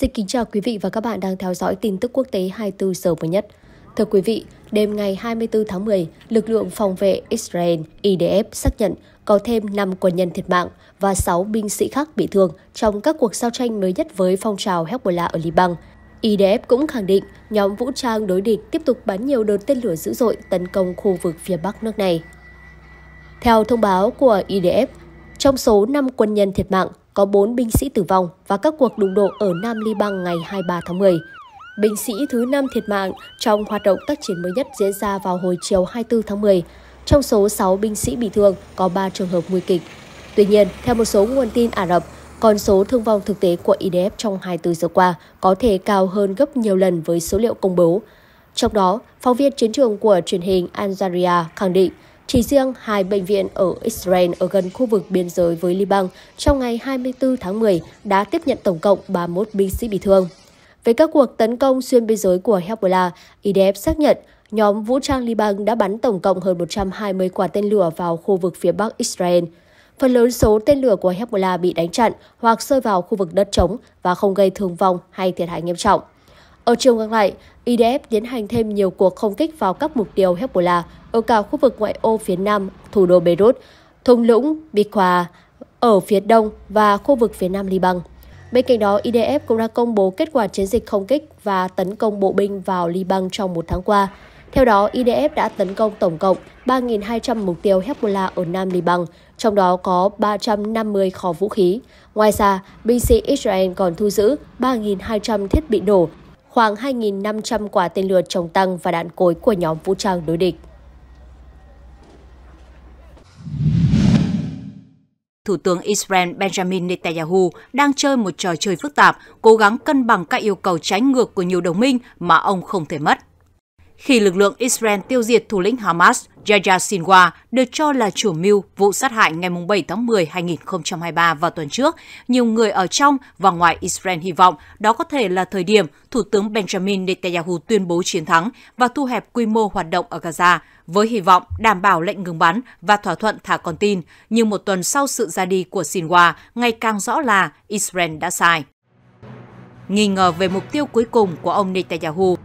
Xin kính chào quý vị và các bạn đang theo dõi tin tức quốc tế 24 giờ mới nhất. Thưa quý vị, đêm ngày 24 tháng 10, lực lượng phòng vệ Israel IDF xác nhận có thêm 5 quân nhân thiệt mạng và 6 binh sĩ khác bị thương trong các cuộc giao tranh mới nhất với phong trào Hezbollah ở Liban. IDF cũng khẳng định nhóm vũ trang đối địch tiếp tục bắn nhiều đợt tên lửa dữ dội tấn công khu vực phía bắc nước này. Theo thông báo của IDF, trong số 5 quân nhân thiệt mạng, có 4 binh sĩ tử vong và các cuộc đụng độ ở Nam Liban ngày 23 tháng 10. Binh sĩ thứ 5 thiệt mạng trong hoạt động tác chiến mới nhất diễn ra vào hồi chiều 24 tháng 10. Trong số 6 binh sĩ bị thương có 3 trường hợp nguy kịch. Tuy nhiên, theo một số nguồn tin Ả Rập, con số thương vong thực tế của IDF trong 24 giờ qua có thể cao hơn gấp nhiều lần với số liệu công bố. Trong đó, phóng viên chiến trường của truyền hình Algeria khẳng định chỉ riêng hai bệnh viện ở Israel ở gần khu vực biên giới với Liban trong ngày 24 tháng 10 đã tiếp nhận tổng cộng 31 binh sĩ bị thương. Về các cuộc tấn công xuyên biên giới của Hezbollah, IDF xác nhận nhóm vũ trang Liban đã bắn tổng cộng hơn 120 quả tên lửa vào khu vực phía bắc Israel. Phần lớn số tên lửa của Hezbollah bị đánh chặn hoặc rơi vào khu vực đất trống và không gây thương vong hay thiệt hại nghiêm trọng. Ở chiều ngược lại, IDF tiến hành thêm nhiều cuộc không kích vào các mục tiêu Hezbollah ở cả khu vực ngoại ô phía nam thủ đô Beirut, thung lũng Biqua ở phía đông và khu vực phía nam Liban. Bên cạnh đó, IDF cũng đã công bố kết quả chiến dịch không kích và tấn công bộ binh vào Liban trong một tháng qua. Theo đó, IDF đã tấn công tổng cộng 3.200 mục tiêu Hezbollah ở Nam Liban, trong đó có 350 kho vũ khí. Ngoài ra, binh sĩ Israel còn thu giữ 3.200 thiết bị nổ khoảng 2.500 quả tên lửa chống tăng và đạn cối của nhóm vũ trang đối địch. Thủ tướng Israel Benjamin Netanyahu đang chơi một trò chơi phức tạp, cố gắng cân bằng các yêu cầu trái ngược của nhiều đồng minh mà ông không thể mất khi lực lượng Israel tiêu diệt thủ lĩnh Hamas Yahya Sinwar, được cho là chủ mưu vụ sát hại ngày 7 tháng 10 2023 vào tuần trước. Nhiều người ở trong và ngoài Israel hy vọng đó có thể là thời điểm Thủ tướng Benjamin Netanyahu tuyên bố chiến thắng và thu hẹp quy mô hoạt động ở Gaza, với hy vọng đảm bảo lệnh ngừng bắn và thỏa thuận thả con tin. Nhưng một tuần sau sự ra đi của Sinwar, ngày càng rõ là Israel đã sai. Nghi ngờ về mục tiêu cuối cùng của ông Netanyahu,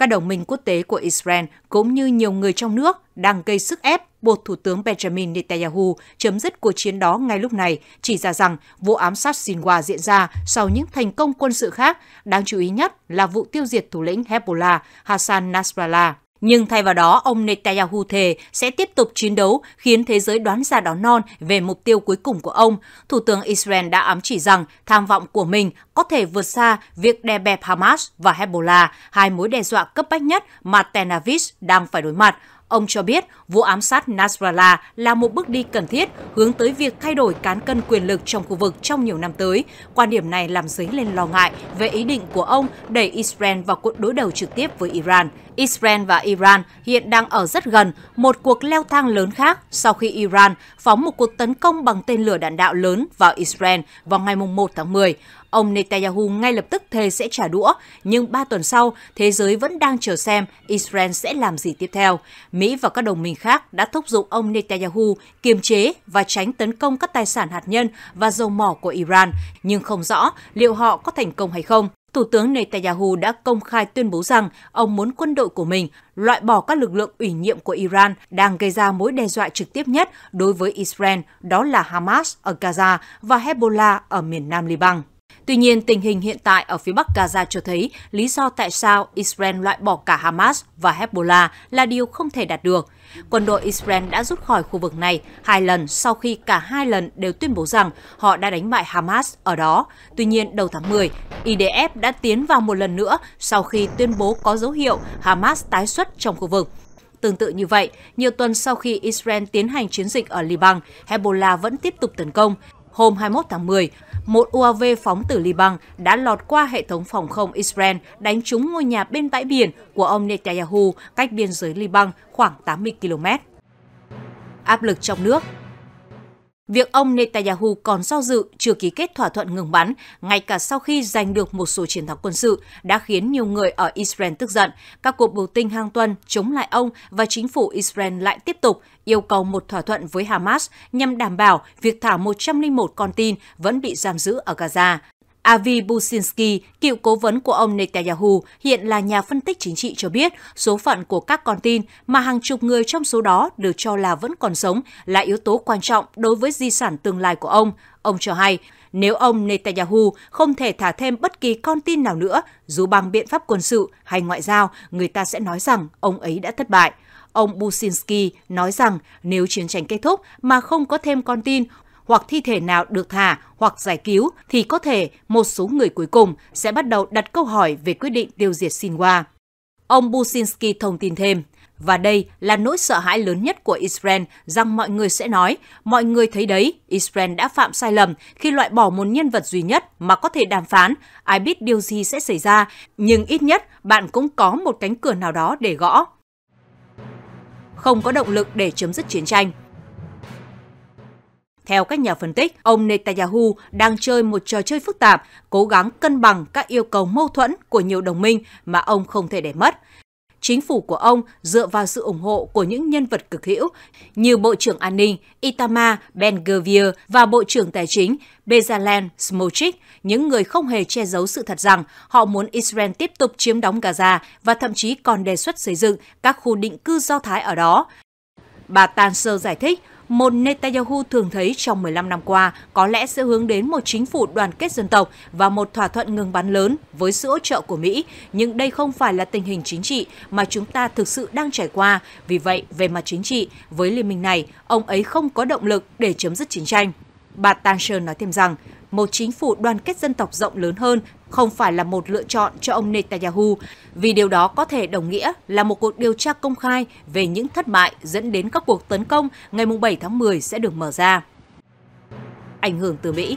các đồng minh quốc tế của Israel cũng như nhiều người trong nước đang gây sức ép buộc Thủ tướng Benjamin Netanyahu chấm dứt cuộc chiến đó ngay lúc này, chỉ ra rằng vụ ám sát Sinwa diễn ra sau những thành công quân sự khác, đáng chú ý nhất là vụ tiêu diệt thủ lĩnh Hezbollah Hassan Nasrallah. Nhưng thay vào đó, ông Netanyahu thề sẽ tiếp tục chiến đấu khiến thế giới đoán ra đón non về mục tiêu cuối cùng của ông. Thủ tướng Israel đã ám chỉ rằng tham vọng của mình có thể vượt xa việc đè bẹp Hamas và Hezbollah, hai mối đe dọa cấp bách nhất mà Tel Aviv đang phải đối mặt. Ông cho biết vụ ám sát Nasrallah là một bước đi cần thiết hướng tới việc thay đổi cán cân quyền lực trong khu vực trong nhiều năm tới. Quan điểm này làm dấy lên lo ngại về ý định của ông đẩy Israel vào cuộc đối đầu trực tiếp với Iran. Israel và Iran hiện đang ở rất gần một cuộc leo thang lớn khác sau khi Iran phóng một cuộc tấn công bằng tên lửa đạn đạo lớn vào Israel vào ngày 1 tháng 10. Ông Netanyahu ngay lập tức thề sẽ trả đũa, nhưng ba tuần sau, thế giới vẫn đang chờ xem Israel sẽ làm gì tiếp theo. Mỹ và các đồng minh khác đã thúc giục ông Netanyahu kiềm chế và tránh tấn công các tài sản hạt nhân và dầu mỏ của Iran, nhưng không rõ liệu họ có thành công hay không. Thủ tướng Netanyahu đã công khai tuyên bố rằng ông muốn quân đội của mình loại bỏ các lực lượng ủy nhiệm của Iran đang gây ra mối đe dọa trực tiếp nhất đối với Israel, đó là Hamas ở Gaza và Hezbollah ở miền Nam Liban. Tuy nhiên, tình hình hiện tại ở phía Bắc Gaza cho thấy lý do tại sao Israel loại bỏ cả Hamas và Hezbollah là điều không thể đạt được. Quân đội Israel đã rút khỏi khu vực này hai lần sau khi cả hai lần đều tuyên bố rằng họ đã đánh bại Hamas ở đó. Tuy nhiên, đầu tháng 10, IDF đã tiến vào một lần nữa sau khi tuyên bố có dấu hiệu Hamas tái xuất trong khu vực. Tương tự như vậy, nhiều tuần sau khi Israel tiến hành chiến dịch ở Liban, Hezbollah vẫn tiếp tục tấn công hôm 21 tháng 10, một UAV phóng từ Liban đã lọt qua hệ thống phòng không Israel đánh trúng ngôi nhà bên bãi biển của ông Netanyahu cách biên giới Liban khoảng 80 km. Áp lực trong nước Việc ông Netanyahu còn do dự chưa ký kết thỏa thuận ngừng bắn, ngay cả sau khi giành được một số chiến thắng quân sự, đã khiến nhiều người ở Israel tức giận. Các cuộc biểu tình hàng tuần chống lại ông và chính phủ Israel lại tiếp tục yêu cầu một thỏa thuận với Hamas nhằm đảm bảo việc thả 101 con tin vẫn bị giam giữ ở Gaza. Avi Businsky, cựu cố vấn của ông Netanyahu, hiện là nhà phân tích chính trị cho biết số phận của các con tin mà hàng chục người trong số đó được cho là vẫn còn sống là yếu tố quan trọng đối với di sản tương lai của ông. Ông cho hay, nếu ông Netanyahu không thể thả thêm bất kỳ con tin nào nữa, dù bằng biện pháp quân sự hay ngoại giao, người ta sẽ nói rằng ông ấy đã thất bại. Ông Businsky nói rằng nếu chiến tranh kết thúc mà không có thêm con tin, hoặc thi thể nào được thả hoặc giải cứu thì có thể một số người cuối cùng sẽ bắt đầu đặt câu hỏi về quyết định tiêu diệt Sinwa. Ông Businski thông tin thêm, và đây là nỗi sợ hãi lớn nhất của Israel rằng mọi người sẽ nói, mọi người thấy đấy, Israel đã phạm sai lầm khi loại bỏ một nhân vật duy nhất mà có thể đàm phán, ai biết điều gì sẽ xảy ra, nhưng ít nhất bạn cũng có một cánh cửa nào đó để gõ. Không có động lực để chấm dứt chiến tranh, theo các nhà phân tích, ông Netanyahu đang chơi một trò chơi phức tạp, cố gắng cân bằng các yêu cầu mâu thuẫn của nhiều đồng minh mà ông không thể để mất. Chính phủ của ông dựa vào sự ủng hộ của những nhân vật cực hữu như Bộ trưởng An ninh Itamar Ben-Gvir và Bộ trưởng Tài chính Bezalel Smotrich, những người không hề che giấu sự thật rằng họ muốn Israel tiếp tục chiếm đóng Gaza và thậm chí còn đề xuất xây dựng các khu định cư do Thái ở đó. Bà Tanser giải thích, một Netanyahu thường thấy trong 15 năm qua có lẽ sẽ hướng đến một chính phủ đoàn kết dân tộc và một thỏa thuận ngừng bắn lớn với sự hỗ trợ của Mỹ. Nhưng đây không phải là tình hình chính trị mà chúng ta thực sự đang trải qua. Vì vậy, về mặt chính trị, với liên minh này, ông ấy không có động lực để chấm dứt chiến tranh. Bà Thatcher nói thêm rằng, một chính phủ đoàn kết dân tộc rộng lớn hơn không phải là một lựa chọn cho ông Netanyahu, vì điều đó có thể đồng nghĩa là một cuộc điều tra công khai về những thất bại dẫn đến các cuộc tấn công ngày 7 tháng 10 sẽ được mở ra. Ảnh hưởng từ Mỹ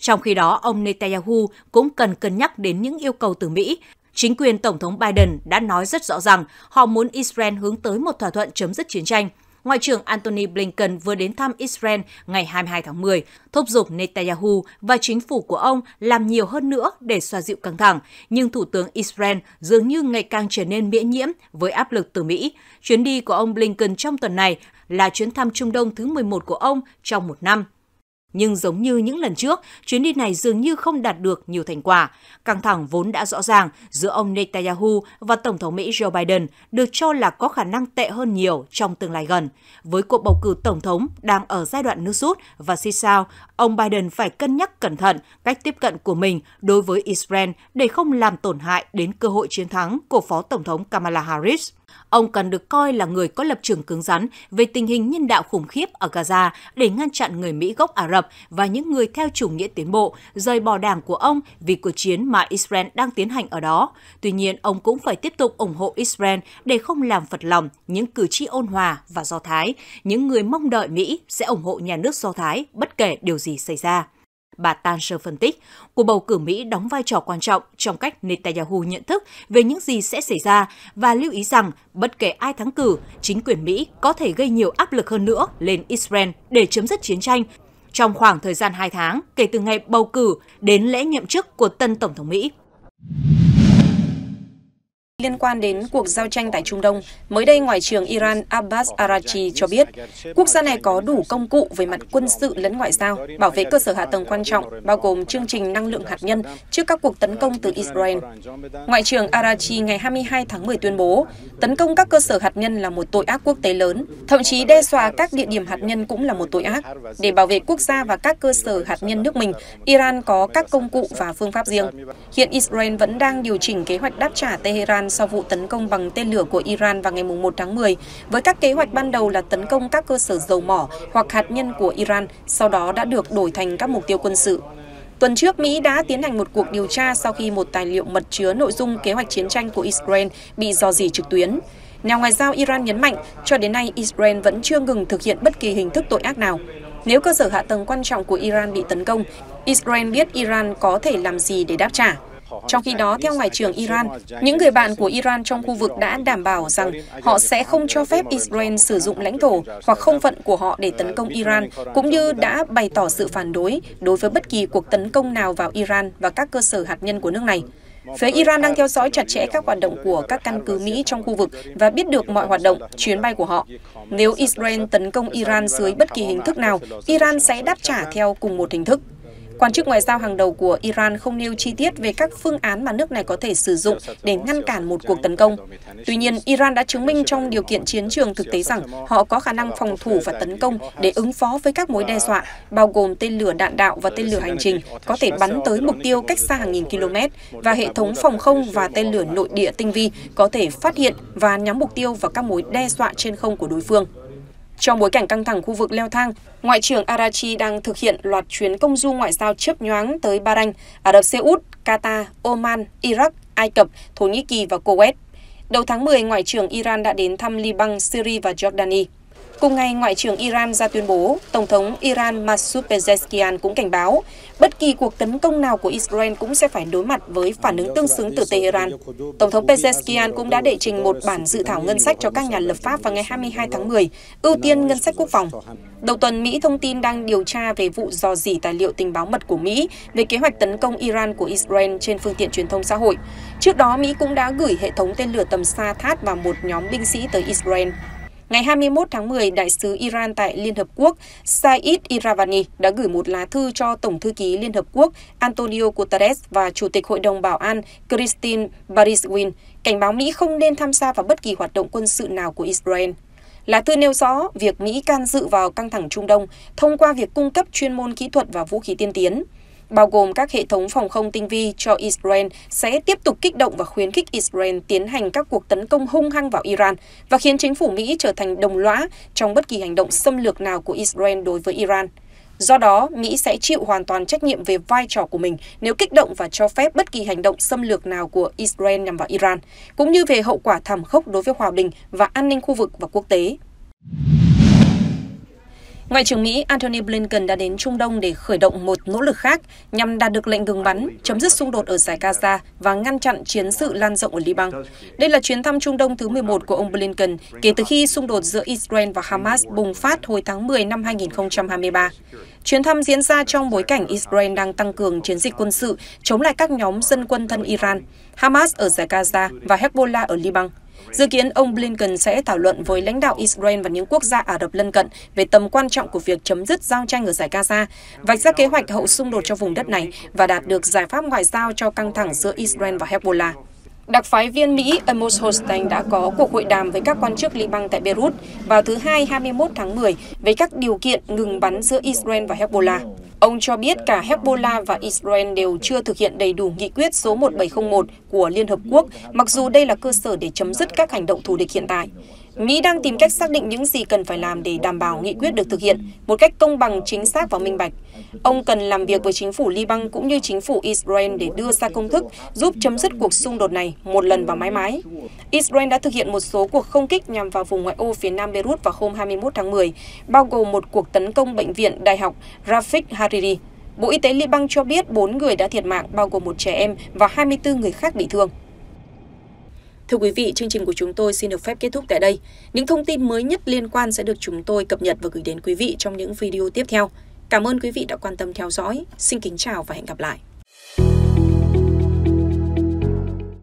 Trong khi đó, ông Netanyahu cũng cần cân nhắc đến những yêu cầu từ Mỹ chính quyền Tổng thống Biden đã nói rất rõ rằng họ muốn Israel hướng tới một thỏa thuận chấm dứt chiến tranh – Ngoại trưởng Antony Blinken vừa đến thăm Israel ngày 22 tháng 10, thúc giục Netanyahu và chính phủ của ông làm nhiều hơn nữa để xoa dịu căng thẳng, nhưng Thủ tướng Israel dường như ngày càng trở nên miễn nhiễm với áp lực từ Mỹ. Chuyến đi của ông Blinken trong tuần này là chuyến thăm Trung Đông thứ 11 của ông trong một năm – nhưng giống như những lần trước, chuyến đi này dường như không đạt được nhiều thành quả. Căng thẳng vốn đã rõ ràng giữa ông Netanyahu và Tổng thống Mỹ Joe Biden được cho là có khả năng tệ hơn nhiều trong tương lai gần. Với cuộc bầu cử Tổng thống đang ở giai đoạn nước rút và xì sao, ông Biden phải cân nhắc cẩn thận cách tiếp cận của mình đối với Israel để không làm tổn hại đến cơ hội chiến thắng của Phó Tổng thống Kamala Harris. Ông cần được coi là người có lập trường cứng rắn về tình hình nhân đạo khủng khiếp ở Gaza để ngăn chặn người Mỹ gốc Ả Rập và những người theo chủ nghĩa tiến bộ rời bỏ đảng của ông vì cuộc chiến mà Israel đang tiến hành ở đó. Tuy nhiên, ông cũng phải tiếp tục ủng hộ Israel để không làm phật lòng những cử tri ôn hòa và Do Thái, những người mong đợi Mỹ sẽ ủng hộ nhà nước Do Thái bất kể điều gì xảy ra. Bà Thatcher phân tích, cuộc bầu cử Mỹ đóng vai trò quan trọng trong cách Netanyahu nhận thức về những gì sẽ xảy ra và lưu ý rằng bất kể ai thắng cử, chính quyền Mỹ có thể gây nhiều áp lực hơn nữa lên Israel để chấm dứt chiến tranh trong khoảng thời gian 2 tháng kể từ ngày bầu cử đến lễ nhậm chức của tân Tổng thống Mỹ liên quan đến cuộc giao tranh tại Trung Đông, mới đây Ngoại trưởng Iran Abbas Arachi cho biết quốc gia này có đủ công cụ về mặt quân sự lẫn ngoại giao, bảo vệ cơ sở hạ tầng quan trọng, bao gồm chương trình năng lượng hạt nhân trước các cuộc tấn công từ Israel. Ngoại trưởng Arachi ngày 22 tháng 10 tuyên bố, tấn công các cơ sở hạt nhân là một tội ác quốc tế lớn, thậm chí đe dọa các địa điểm hạt nhân cũng là một tội ác. Để bảo vệ quốc gia và các cơ sở hạt nhân nước mình, Iran có các công cụ và phương pháp riêng. Hiện Israel vẫn đang điều chỉnh kế hoạch đáp trả Tehran sau vụ tấn công bằng tên lửa của Iran vào ngày 1 tháng 10, với các kế hoạch ban đầu là tấn công các cơ sở dầu mỏ hoặc hạt nhân của Iran, sau đó đã được đổi thành các mục tiêu quân sự. Tuần trước, Mỹ đã tiến hành một cuộc điều tra sau khi một tài liệu mật chứa nội dung kế hoạch chiến tranh của Israel bị dò dỉ trực tuyến. Nhà ngoại giao Iran nhấn mạnh, cho đến nay Israel vẫn chưa ngừng thực hiện bất kỳ hình thức tội ác nào. Nếu cơ sở hạ tầng quan trọng của Iran bị tấn công, Israel biết Iran có thể làm gì để đáp trả. Trong khi đó, theo Ngoại trưởng Iran, những người bạn của Iran trong khu vực đã đảm bảo rằng họ sẽ không cho phép Israel sử dụng lãnh thổ hoặc không phận của họ để tấn công Iran, cũng như đã bày tỏ sự phản đối đối với bất kỳ cuộc tấn công nào vào Iran và các cơ sở hạt nhân của nước này. Phía Iran đang theo dõi chặt chẽ các hoạt động của các căn cứ Mỹ trong khu vực và biết được mọi hoạt động, chuyến bay của họ. Nếu Israel tấn công Iran dưới bất kỳ hình thức nào, Iran sẽ đáp trả theo cùng một hình thức. Quan chức ngoại giao hàng đầu của Iran không nêu chi tiết về các phương án mà nước này có thể sử dụng để ngăn cản một cuộc tấn công. Tuy nhiên, Iran đã chứng minh trong điều kiện chiến trường thực tế rằng họ có khả năng phòng thủ và tấn công để ứng phó với các mối đe dọa, bao gồm tên lửa đạn đạo và tên lửa hành trình, có thể bắn tới mục tiêu cách xa hàng nghìn km, và hệ thống phòng không và tên lửa nội địa tinh vi có thể phát hiện và nhắm mục tiêu vào các mối đe dọa trên không của đối phương. Trong bối cảnh căng thẳng khu vực leo thang, Ngoại trưởng Arachi đang thực hiện loạt chuyến công du ngoại giao chớp nhoáng tới Bahrain, Ả Rập Xê Út, Qatar, Oman, Iraq, Ai Cập, Thổ Nhĩ Kỳ và Kuwait. Đầu tháng 10, Ngoại trưởng Iran đã đến thăm Liban, Syria và Jordani. Cùng ngày, Ngoại trưởng Iran ra tuyên bố, Tổng thống Iran Masoud Pezeshkian cũng cảnh báo, bất kỳ cuộc tấn công nào của Israel cũng sẽ phải đối mặt với phản ứng tương xứng từ Tehran. Tổng thống Pezeshkian cũng đã đệ trình một bản dự thảo ngân sách cho các nhà lập pháp vào ngày 22 tháng 10, ưu tiên ngân sách quốc phòng. Đầu tuần, Mỹ thông tin đang điều tra về vụ dò dỉ tài liệu tình báo mật của Mỹ về kế hoạch tấn công Iran của Israel trên phương tiện truyền thông xã hội. Trước đó, Mỹ cũng đã gửi hệ thống tên lửa tầm xa THAAD và một nhóm binh sĩ tới Israel. Ngày 21 tháng 10, đại sứ Iran tại Liên Hợp Quốc Said Iravani đã gửi một lá thư cho Tổng thư ký Liên Hợp Quốc Antonio Guterres và Chủ tịch Hội đồng Bảo an Christine Bariswin cảnh báo Mỹ không nên tham gia vào bất kỳ hoạt động quân sự nào của Israel. Lá thư nêu rõ việc Mỹ can dự vào căng thẳng Trung Đông thông qua việc cung cấp chuyên môn kỹ thuật và vũ khí tiên tiến bao gồm các hệ thống phòng không tinh vi cho Israel sẽ tiếp tục kích động và khuyến khích Israel tiến hành các cuộc tấn công hung hăng vào Iran và khiến chính phủ Mỹ trở thành đồng lõa trong bất kỳ hành động xâm lược nào của Israel đối với Iran. Do đó, Mỹ sẽ chịu hoàn toàn trách nhiệm về vai trò của mình nếu kích động và cho phép bất kỳ hành động xâm lược nào của Israel nhằm vào Iran, cũng như về hậu quả thảm khốc đối với hòa bình và an ninh khu vực và quốc tế. Ngoại trưởng Mỹ Antony Blinken đã đến Trung Đông để khởi động một nỗ lực khác nhằm đạt được lệnh ngừng bắn, chấm dứt xung đột ở giải Gaza và ngăn chặn chiến sự lan rộng ở Liban. Đây là chuyến thăm Trung Đông thứ 11 của ông Blinken kể từ khi xung đột giữa Israel và Hamas bùng phát hồi tháng 10 năm 2023. Chuyến thăm diễn ra trong bối cảnh Israel đang tăng cường chiến dịch quân sự chống lại các nhóm dân quân thân Iran, Hamas ở giải Gaza và Hezbollah ở Liban. Dự kiến ông Blinken sẽ thảo luận với lãnh đạo Israel và những quốc gia Ả Rập lân cận về tầm quan trọng của việc chấm dứt giao tranh ở giải Gaza, vạch ra kế hoạch hậu xung đột cho vùng đất này và đạt được giải pháp ngoại giao cho căng thẳng giữa Israel và Hezbollah. Đặc phái viên Mỹ Amos Hochstein đã có cuộc hội đàm với các quan chức Liban tại Beirut vào thứ Hai 21 tháng 10 về các điều kiện ngừng bắn giữa Israel và Hezbollah. Ông cho biết cả Hezbollah và Israel đều chưa thực hiện đầy đủ nghị quyết số 1701 của Liên Hợp Quốc, mặc dù đây là cơ sở để chấm dứt các hành động thù địch hiện tại. Mỹ đang tìm cách xác định những gì cần phải làm để đảm bảo nghị quyết được thực hiện một cách công bằng, chính xác và minh bạch. Ông cần làm việc với chính phủ Liban cũng như chính phủ Israel để đưa ra công thức giúp chấm dứt cuộc xung đột này một lần và mãi mãi. Israel đã thực hiện một số cuộc không kích nhằm vào vùng ngoại ô phía nam Beirut vào hôm 21 tháng 10, bao gồm một cuộc tấn công bệnh viện đại học Rafik Hariri. Bộ Y tế Liban cho biết 4 người đã thiệt mạng, bao gồm một trẻ em và 24 người khác bị thương. Thưa quý vị, chương trình của chúng tôi xin được phép kết thúc tại đây. Những thông tin mới nhất liên quan sẽ được chúng tôi cập nhật và gửi đến quý vị trong những video tiếp theo. Cảm ơn quý vị đã quan tâm theo dõi. Xin kính chào và hẹn gặp lại.